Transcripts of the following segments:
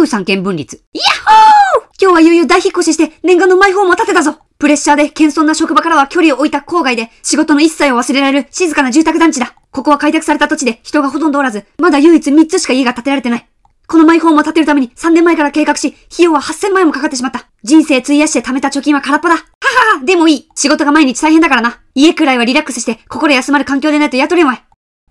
空三権分立。ヤホー今日は悠々大引っ越しして念願のマイホームを建てたぞプレッシャーで謙遜な職場からは距離を置いた郊外で仕事の一切を忘れられる静かな住宅団地だここは開拓された土地で人がほとんどおらず、まだ唯一3つしか家が建てられてない。このマイホームを建てるために3年前から計画し、費用は8000万円もかかってしまった。人生費やして貯めた貯金は空っぽだ。ははは、でもいい。仕事が毎日大変だからな。家くらいはリラックスして、心休まる環境でないと雇れない。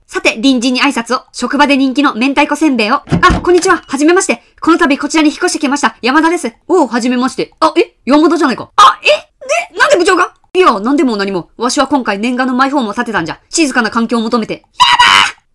さて、隣人に挨拶を、職場で人気の明太子せんべいを。あ、こんにちは、はじめまして。この度こちらに引っ越してきました、山田です。おう、はじめまして。あ、え山田じゃないか。あ、えで、なんで部長がいや、なんでも何も。わしは今回念願のマイホームを建てたんじゃ。静かな環境を求めて。や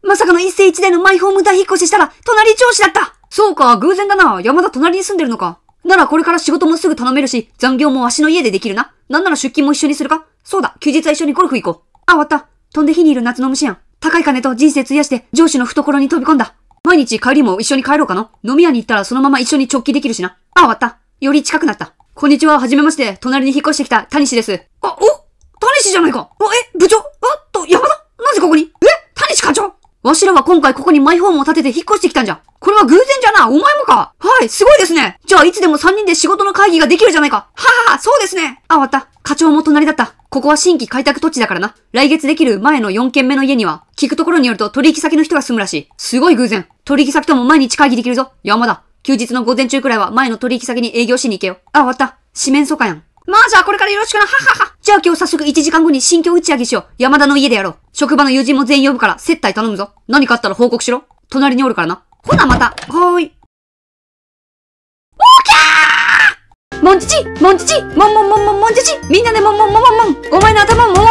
ばーまさかの一世一代のマイホーム大引っ越ししたら、隣調子だったそうか、偶然だな。山田隣に住んでるのか。ならこれから仕事もすぐ頼めるし、残業もわしの家でできるな。なんなら出勤も一緒にするかそうだ、休日は一緒にゴルフ行こう。あ、終わった。飛んで火にいる夏の虫やん。高い金と人生費やして上司の懐に飛び込んだ。毎日帰りも一緒に帰ろうかの。飲み屋に行ったらそのまま一緒に直帰できるしな。あ、終わった。より近くなった。こんにちは、はじめまして。隣に引っ越してきた、タニシです。あ、おタニシじゃないかあ、え、部長あっと、山田なぜここにえタニシ課長わしらは今回ここにマイホームを建てて引っ越してきたんじゃ。これは偶然じゃな、お前もかはい、すごいですねじゃあいつでも3人で仕事の会議ができるじゃないかはははそうですねあ、終わった。課長も隣だった。ここは新規開拓土地だからな。来月できる前の4軒目の家には、聞くところによると取引先の人が住むらしい。すごい偶然。取引先とも毎日会議できるぞ。山田。休日の午前中くらいは前の取引先に営業しに行けよ。あ、終わった。四面楚歌やん。まあじゃあこれからよろしくな。ははは。じゃあ今日早速1時間後に新居打ち上げしよう。山田の家でやろう。職場の友人も全員呼ぶから接待頼むぞ。何かあったら報告しろ。隣におるからな。ほなまた。はーい。モンチチモンチチモンモンモンモンモンチチみんなでモンモンモンモンモンお前の頭モン